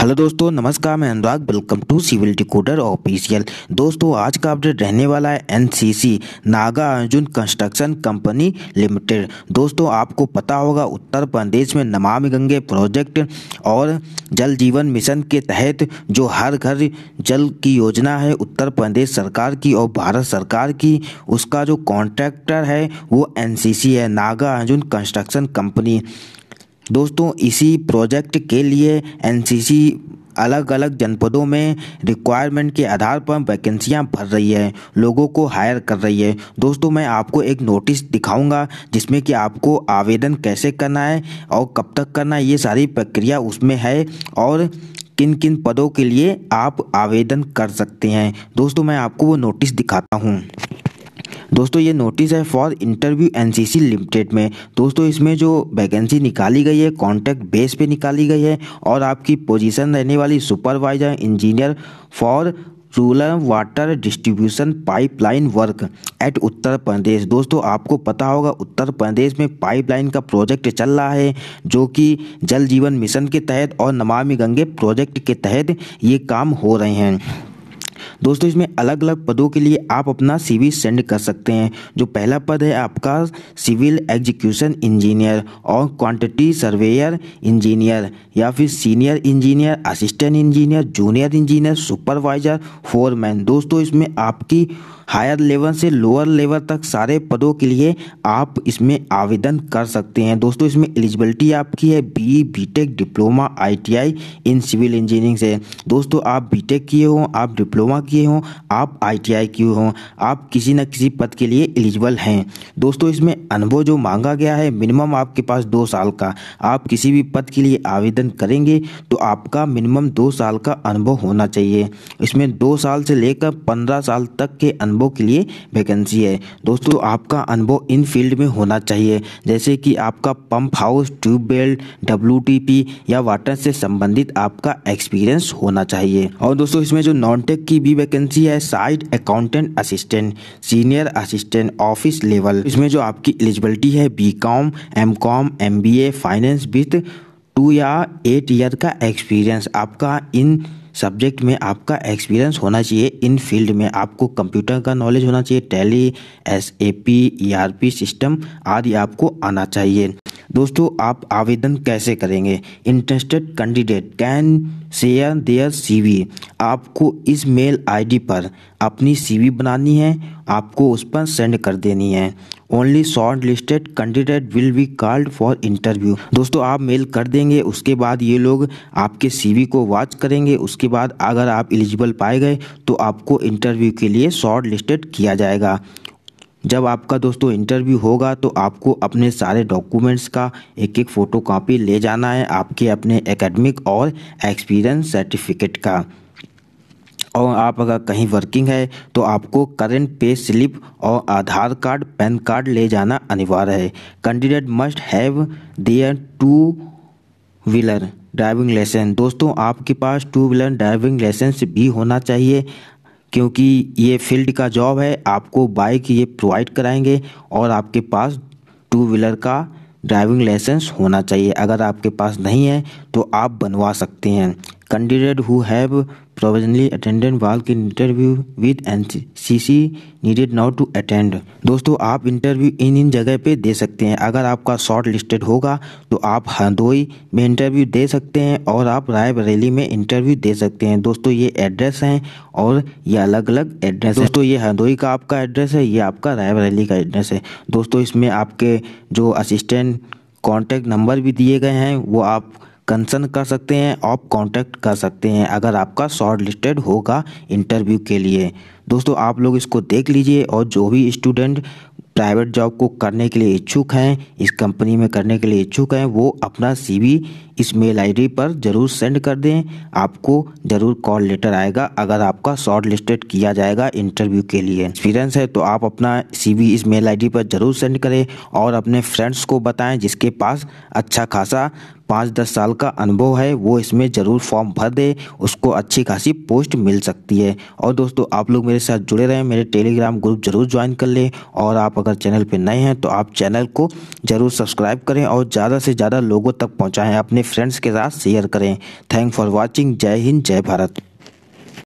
hello दोस्तों नमस्कार मैं Anurag welcome to civil decoder official दोस्तों आज का अपडेट रहने वाला है NCC Nagarjuna construction company limited दोस्तों आपको पता होगा उत्तर प्रदेश में नमामि गंगे प्रोजेक्ट और जल जीवन मिशन के तहत जो हर घर जल की योजना है उत्तर प्रदेश सरकार की और भारत सरकार की उसका जो कॉन्ट्रैक्टर है वो एन है नागा अर्जुन कंस्ट्रक्शन कंपनी दोस्तों इसी प्रोजेक्ट के लिए एनसीसी अलग अलग जनपदों में रिक्वायरमेंट के आधार पर वैकेंसियां भर रही है लोगों को हायर कर रही है दोस्तों मैं आपको एक नोटिस दिखाऊंगा जिसमें कि आपको आवेदन कैसे करना है और कब तक करना है ये सारी प्रक्रिया उसमें है और किन किन पदों के लिए आप आवेदन कर सकते हैं दोस्तों मैं आपको वो नोटिस दिखाता हूँ दोस्तों ये नोटिस है फॉर इंटरव्यू एनसीसी लिमिटेड में दोस्तों इसमें जो वैकेंसी निकाली गई है कॉन्ट्रैक्ट बेस पे निकाली गई है और आपकी पोजीशन रहने वाली supervisor engineer for rural water distribution pipeline work at Uttar Pradesh दोस्तों आपको पता होगा उत्तर प्रदेश में पाइपलाइन का प्रोजेक्ट चल रहा है जो कि जल जीवन मिशन के तहत और नमामि गंगे प्रोजेक्ट के तहत ये काम हो रहे हैं दोस्तों इसमें अलग अलग पदों के लिए आप अपना सी सेंड कर सकते हैं जो पहला पद है आपका सिविल एग्जीक्यूशन इंजीनियर और क्वांटिटी सर्वेयर इंजीनियर या फिर senior engineer assistant engineer junior engineer supervisor foreman दोस्तों इसमें आपकी हायर लेवल से लोअर लेवल तक सारे पदों के लिए आप इसमें आवेदन कर सकते हैं दोस्तों इसमें एलिजिबिलिटी आपकी है B BTech diploma ITI in civil engineering से दोस्तों आप बीटेक किए हों आप डिप्लोमा किए हों आप आईटीआई किए हों आप किसी न किसी पद के लिए एलिजिबल हैं दोस्तों इसमें अनुभव जो मांगा गया है मिनिमम आपके पास दो साल का आप किसी भी पद के लिए आवेदन करेंगे तो आपका मिनिमम दो साल का अनुभव होना चाहिए इसमें दो साल से लेकर पंद्रह साल तक के अनुभव अनुभव के लिए वैकेंसी है दोस्तों आपका अनुभव इन फील्ड में होना चाहिए जैसे कि आपका pump house tube belt W या वाटर से संबंधित आपका एक्सपीरियंस होना चाहिए और दोस्तों इसमें जो नॉन टेक की भी वैकेंसी है side accountant assistant senior assistant office level इसमें जो आपकी एलिजिबिलिटी है B com M com M B A finance with two या एट ईयर का एक्सपीरियंस आपका इन सब्जेक्ट में आपका एक्सपीरियंस होना चाहिए इन फील्ड में आपको कंप्यूटर का नॉलेज होना चाहिए Tally S A P E R P system आदि आपको आना चाहिए दोस्तों आप आवेदन कैसे करेंगे interested candidate can share their CV आपको इस मेल आईडी पर अपनी सीवी बनानी है आपको उस पर सेंड कर देनी है only shortlisted candidate will be called for interview दोस्तों आप मेल कर देंगे उसके बाद ये लोग आपके सीवी को वॉच करेंगे उसके बाद अगर आप एलिजिबल पाए गए तो आपको इंटरव्यू के लिए शॉर्ट लिस्टेड किया जाएगा जब आपका दोस्तों इंटरव्यू होगा तो आपको अपने सारे डॉक्यूमेंट्स का एक एक फ़ोटो कापी ले जाना है आपके अपने एकेडमिक और एक्सपीरियंस सर्टिफिकेट का और आप अगर कहीं वर्किंग है तो आपको करंट पे स्लिप और आधार कार्ड पैन कार्ड ले जाना अनिवार्य है candidate must have their two wheeler driving licence दोस्तों आपके पास टू व्हीलर ड्राइविंग लाइसेंस भी होना चाहिए क्योंकि ये फील्ड का जॉब है आपको बाइक ये प्रोवाइड कराएंगे और आपके पास टू व्हीलर का ड्राइविंग लाइसेंस होना चाहिए अगर आपके पास नहीं है तो आप बनवा सकते हैं candidate who have provisionally attended वाल की interview with see needed now to attend दोस्तों आप इंटरव्यू इन इन जगह पे दे सकते हैं अगर आपका शॉर्ट लिस्टेड होगा तो आप हरदोई में इंटरव्यू दे सकते हैं और आप रायबरेली में इंटरव्यू दे सकते हैं दोस्तों ये एड्रेस हैं और ये अलग अलग एड्रेस है दोस्तों ये हरदोई का आपका एड्रेस है ये आपका रायबरेली का एड्रेस है दोस्तों इसमें आपके जो असिस्टेंट कॉन्टैक्ट नंबर भी दिए गए हैं वो आप कंसर्न कर सकते हैं आप कांटेक्ट कर सकते हैं अगर आपका शॉर्ट लिस्टेड होगा इंटरव्यू के लिए दोस्तों आप लोग इसको देख लीजिए और जो भी स्टूडेंट प्राइवेट जॉब को करने के लिए इच्छुक हैं इस कंपनी में करने के लिए इच्छुक हैं वो अपना सीवी इस मेल आईडी पर ज़रूर सेंड कर दें आपको ज़रूर कॉल लेटर आएगा अगर आपका शॉर्ट लिस्टेड किया जाएगा इंटरव्यू के लिए एक्सपीरियंस है तो आप अपना सीवी इस मेल आईडी पर ज़रूर सेंड करें और अपने फ्रेंड्स को बताएं जिसके पास अच्छा खासा पाँच दस साल का अनुभव है वो इसमें ज़रूर फॉर्म भर दे उसको अच्छी खासी पोस्ट मिल सकती है और दोस्तों आप लोग मेरे साथ जुड़े रहें मेरे टेलीग्राम ग्रुप ज़रूर ज्वाइन कर लें और आप अगर चैनल पर नए हैं तो आप चैनल को ज़रूर सब्सक्राइब करें और ज़्यादा से ज़्यादा लोगों तक पहुँचाएँ अपने फ्रेंड्स के साथ शेयर करें थैंक फॉर वॉचिंग जय हिंद जय भारत